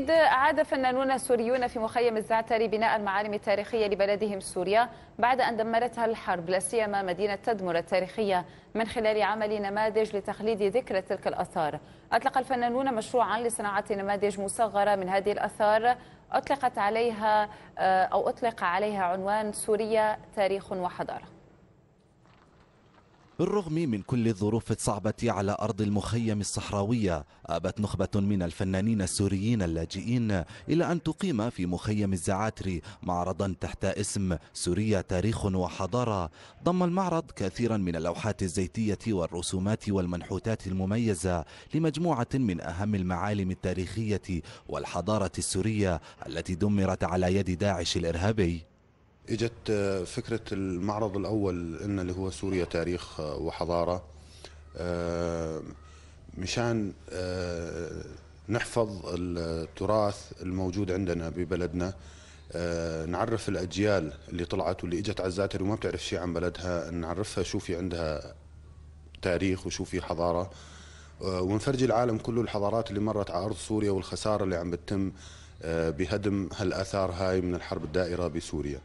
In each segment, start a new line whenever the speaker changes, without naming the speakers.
مؤيد أعاد فنانون سوريون في مخيم الزعتري بناء المعالم التاريخية لبلدهم سوريا بعد أن دمرتها الحرب لا سيما مدينة تدمر التاريخية من خلال عمل نماذج لتخليد ذكرى تلك الآثار أطلق الفنانون مشروعا لصناعة نماذج مصغرة من هذه الآثار أطلقت عليها آه، أو أطلق عليها عنوان سوريا تاريخ وحضارة
بالرغم من كل الظروف الصعبة على أرض المخيم الصحراوية أبت نخبة من الفنانين السوريين اللاجئين إلى أن تقيم في مخيم الزعاتري معرضا تحت اسم سوريا تاريخ وحضارة ضم المعرض كثيرا من اللوحات الزيتية والرسومات والمنحوتات المميزة لمجموعة من أهم المعالم التاريخية والحضارة السورية التي دمرت على يد داعش الإرهابي
اجت آه، فكره المعرض الاول ان اللي هو سوريا تاريخ آه، وحضاره آه، مشان نحفظ التراث الموجود عندنا ببلدنا نعرف الاجيال اللي طلعت واللي اجت على الزاتر وما بتعرف شيء عن بلدها نعرفها شو في عندها تاريخ وشو في حضاره ونفرجي العالم كله الحضارات اللي مرت على ارض سوريا والخساره اللي عم بتتم بهدم هالاثار هاي من الحرب الدائره بسوريا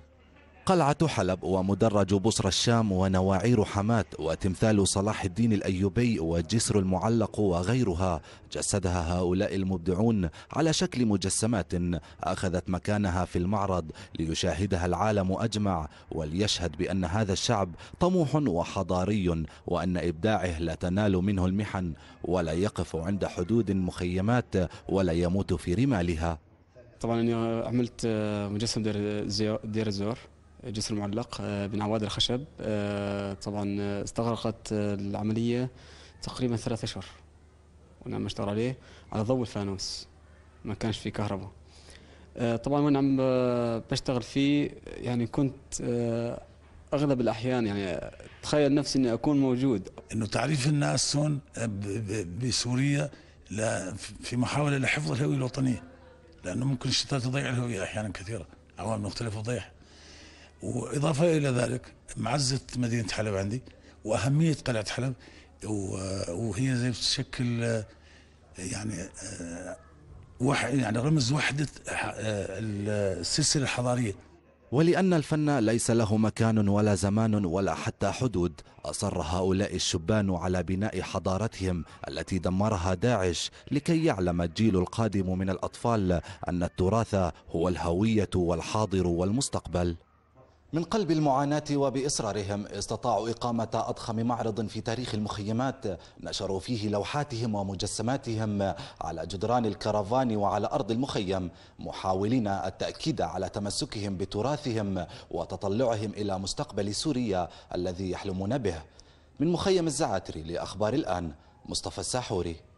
قلعة
حلب ومدرج بصر الشام ونواعير حماة وتمثال صلاح الدين الأيوبي وجسر المعلق وغيرها جسدها هؤلاء المبدعون على شكل مجسمات أخذت مكانها في المعرض ليشاهدها العالم أجمع وليشهد بأن هذا الشعب طموح وحضاري وأن إبداعه لا تنال منه المحن ولا يقف عند حدود مخيمات ولا يموت في رمالها
طبعا انا عملت مجسم دير الزور جسر معلق من آه، عواد الخشب آه، طبعا آه، استغرقت العملية تقريبا ثلاثة أشهر ونعم اشتغل عليه على ضوء الفانوس ما كانش في كهرباء طبعا وانا عم بشتغل فيه يعني كنت اغلب الاحيان يعني تخيل نفسي اني اكون موجود انه تعريف الناس
هون بسوريا في محاوله لحفظ الهويه الوطنيه لانه ممكن الشتات تضيع الهويه احيانا كثيره عوامل مختلفه تضيعها وإضافة إلى ذلك معزة مدينة حلب عندي وأهمية قلعة حلب وهي زي بتشكل يعني يعني رمز وحدة
السلسلة الحضارية ولأن الفن ليس له مكان ولا زمان ولا حتى حدود أصر هؤلاء الشبان على بناء حضارتهم التي دمرها داعش لكي يعلم الجيل القادم من الأطفال أن التراث هو الهوية والحاضر والمستقبل من قلب المعاناة وبإصرارهم استطاعوا إقامة أضخم معرض في تاريخ المخيمات نشروا فيه لوحاتهم ومجسماتهم على جدران الكرفان وعلى أرض المخيم محاولين التأكيد على تمسكهم بتراثهم وتطلعهم إلى مستقبل سوريا الذي يحلمون به من مخيم الزعاتري لأخبار الآن مصطفى الساحوري